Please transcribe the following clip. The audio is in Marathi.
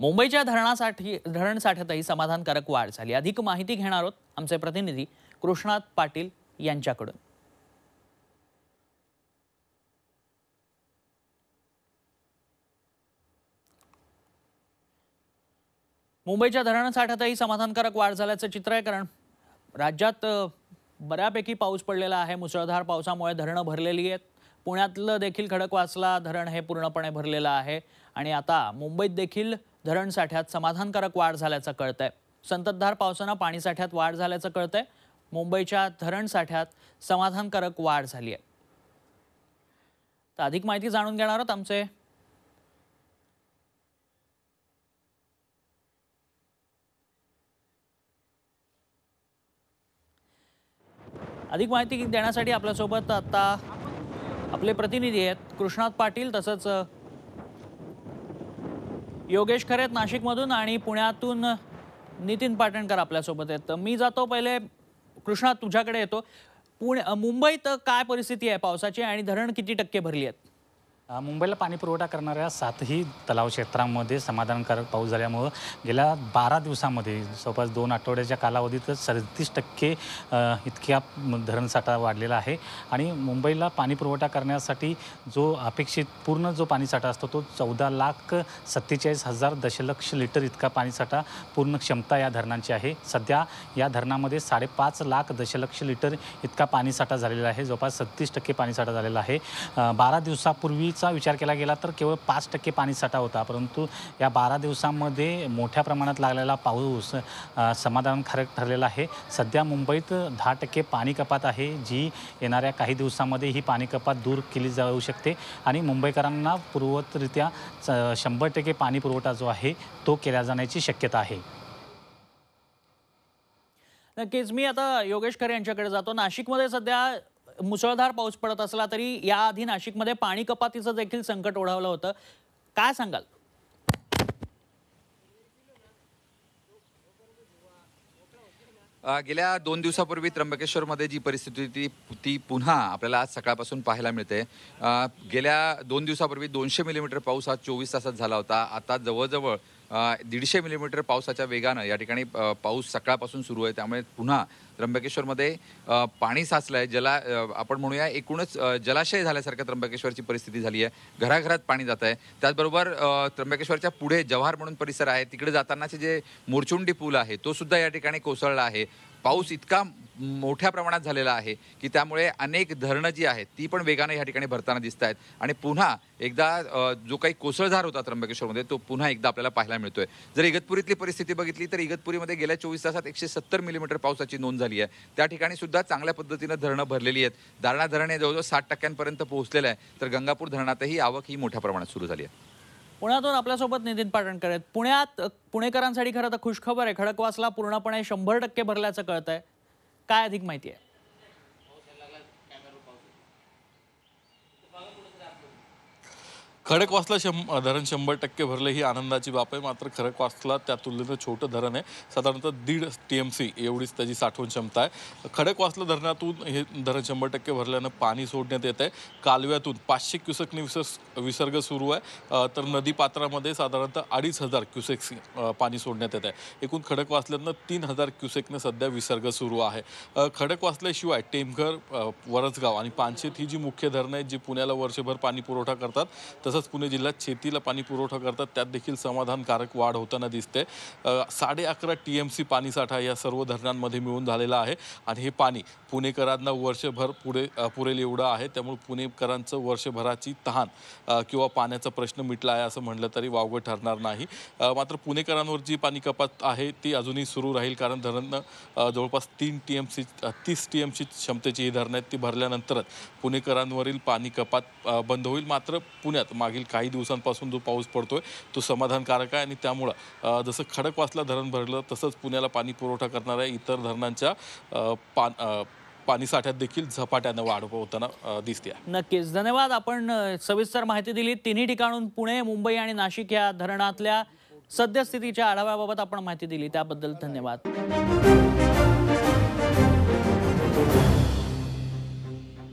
मुंबईच्या धरणासाठी धरण साठ्यातही समाधानकारक वाढ झाली अधिक माहिती घेणार आहोत आमचे प्रतिनिधी कृष्णात पाटील यांच्याकडून मुंबईच्या धरण समाधानकारक वाढ झाल्याचं चित्र आहे कारण राज्यात बऱ्यापैकी पाऊस पडलेला आहे मुसळधार पावसामुळे धरणं भरलेली आहेत पुण्यातलं देखील खडकवासला धरण हे पूर्णपणे भरलेलं आहे आणि आता मुंबईत देखील धरण साठ्यात समाधानकारक वाढ झाल्याचं आहे संततधार पावसानं पाणी साठ्यात वाढ झाल्याचं आहे मुंबईच्या धरण साठ्यात समाधानकारक वाढ झाली आहे तर अधिक माहिती जाणून घेणार आहोत आमचे अधिक माहिती देण्यासाठी आपल्यासोबत आता आपले प्रतिनिधी आहेत कृष्णात पाटील तसंच योगेश खरेत नाशिकमधून आणि पुण्यातून नितीन पाटणकर आपल्यासोबत आहेत मी जातो पहिले कृष्णा तुझ्याकडे येतो पुणे मुंबईत काय परिस्थिती आहे पावसाची आणि धरण किती टक्के भरली आहेत मुंबईला पाणी पुरवठा करणाऱ्या सातही तलाव क्षेत्रांमध्ये समाधानकारक पाऊस झाल्यामुळं गेल्या बारा दिवसामध्ये जवळपास दोन आठवड्याच्या कालावधीत सदतीस टक्के इतक्या धरणसाठा वाढलेला आहे आणि मुंबईला पाणी पुरवठा करण्यासाठी जो अपेक्षित पूर्ण जो पाणीसाठा असतो तो चौदा लाख सत्तेचाळीस हजार दशलक्ष लिटर इतका पाणीसाठा पूर्ण क्षमता या धरणांची आहे सध्या या धरणामध्ये साडेपाच लाख दशलक्ष लिटर इतका पाणीसाठा झालेला आहे जवळपास सत्तीस टक्के पाणीसाठा झालेला आहे बारा दिवसापूर्वीच चा विचार केला गेला तर केवळ पाच टक्के साठा होता परंतु या बारा दिवसांमध्ये मोठ्या प्रमाणात लागलेला पाऊस समाधानकारक ठरलेला आहे सध्या मुंबईत दहा टक्के पाणी कपात आहे जी येणाऱ्या काही दिवसांमध्ये ही पाणी कपात दूर केली जाऊ शकते आणि मुंबईकरांना पूर्वतरित्या शंभर टक्के पाणी पुरवठा जो आहे तो केला जाण्याची शक्यता आहे नक्कीच मी आता योगेश खरे यांच्याकडे जातो नाशिकमध्ये सध्या मुसळधार पाऊस पडत असला तरी याआधी नाशिकमध्ये पाणी कपातीचं देखील संकट ओढावलं होतं काय सांगाल गेल्या दोन दिवसापूर्वी त्र्यंबकेश्वरमध्ये जी परिस्थिती ती ती पुन्हा आपल्याला आज सकाळपासून पाहायला मिळते गेल्या दोन दिवसापूर्वी दोनशे मिलीमीटर पाऊस हा चोवीस तासात झाला होता आता जवळजवळ दीडशे मिलीमीटर पावसाच्या वेगानं या ठिकाणी पाऊस सकाळपासून सुरू आहे त्यामुळे पुन्हा त्र्यंबकेश्वरमध्ये पाणी साचलं आहे जला आपण म्हणूया एकूणच जलाशय झाल्यासारख्या त्र्यंबकेश्वरची परिस्थिती झाली आहे घराघरात पाणी जात आहे त्याचबरोबर त्र्यंबकेश्वरच्या पुढे जव्हार म्हणून परिसर आहे तिकडे जातानाचे जे मोरचुंडी पूल आहे तो सुद्धा या ठिकाणी कोसळला आहे पाऊस इतका मोठ्या प्रमाणात झालेला आहे की त्यामुळे अनेक धरणं जी आहेत ती पण वेगाने या ठिकाणी भरताना दिसत आहेत आणि पुन्हा एकदा जो काही कोसळधार होता त्र्यंबकेश्वरमध्ये तो पुन्हा एकदा आपल्याला पाहायला मिळतोय जर इगतपुरीतली परिस्थिती बघितली तर इगतपुरीमध्ये गेल्या चोवीस तासात एकशे सत्तर मिलीमीटर पावसाची नोंद झाली आहे त्या ठिकाणी सुद्धा चांगल्या पद्धतीनं धरणं भरलेली आहेत दारणा धरण हे जवळजवळ साठ टक्क्यांपर्यंत पोहोचलेलं आहे तर गंगापूर धरणातही आवक ही मोठ्या प्रमाणात सुरू झाली आहे पुण्यातून आपल्यासोबत नितीन पाटणकर आहेत पुण्यात पुणेकरांसाठी खरं तर खुशखबर आहे खडकवासला पूर्णपणे शंभर टक्के भरल्याचं कळत आहे काय अधिक माहिती आहे खडकवासला शं धरण शंभर टक्के भरले ही आनंदाची बाब आहे मात्र खडकवासला त्या तुलनेनं छोटं धरण आहे साधारणतः दीड टी एम सी एवढीच त्याची साठवण क्षमता आहे खडकवासला धरणातून हे धरण शंभर टक्के भरल्यानं पाणी सोडण्यात येत आहे कालव्यातून पाचशे क्युसेकने विसर्स विसर्ग सुरू आहे तर नदीपात्रामध्ये साधारणतः अडीच हजार क्युसेक्स पाणी सोडण्यात येत आहे एकूण खडकवासल्यानं तीन हजार क्युसेकनं सध्या विसर्ग सुरू आहे खडकवासल्याशिवाय टेमघर वरसगाव आणि पानशेत ही जी मुख्य धरणं आहेत जी पुण्याला वर्षभर पाणी पुरवठा करतात तर तसंच पुणे जिल्ह्यात शेतीला पाणी पुरवठा करतात त्यात देखील समाधानकारक वाढ होताना दिसते साडे अकरा टी एम सी पाणीसाठा या सर्व धरणांमध्ये मिळून झालेला आहे आणि हे पाणी पुणेकरांना वर्षभर पुढे पुरेल एवढं आहे त्यामुळे पुणेकरांचं वर्षभराची तहान किंवा पाण्याचा प्रश्न मिटला आहे असं म्हटलं तरी वावगं ठरणार नाही मात्र पुणेकरांवर जी पाणी कपात आहे ती अजूनही सुरू राहील कारण धरण जवळपास तीन टी एम सी तीस टी एम सी क्षमतेची ही धरणं आहेत ती भरल्यानंतरच पुणेकरांवरील पाणी कपात बंद होईल मात्र पुण्यात मागील काही दिवसांपासून जो पाऊस पडतोय तो समाधानकारक आहे आणि त्यामुळं जसं खडकवासला धरण भरलं तसंच पुण्याला पाणी पुरवठा करणाऱ्या इतर धरणांच्या पान पाणीसाठ्यात देखील झपाट्यानं वाढ होताना दिसते नक्कीच धन्यवाद आपण सविस्तर माहिती दिली तिन्ही ठिकाणून पुणे मुंबई आणि नाशिक या धरणातल्या सद्यस्थितीच्या आढाव्याबाबत आपण माहिती दिली त्याबद्दल धन्यवाद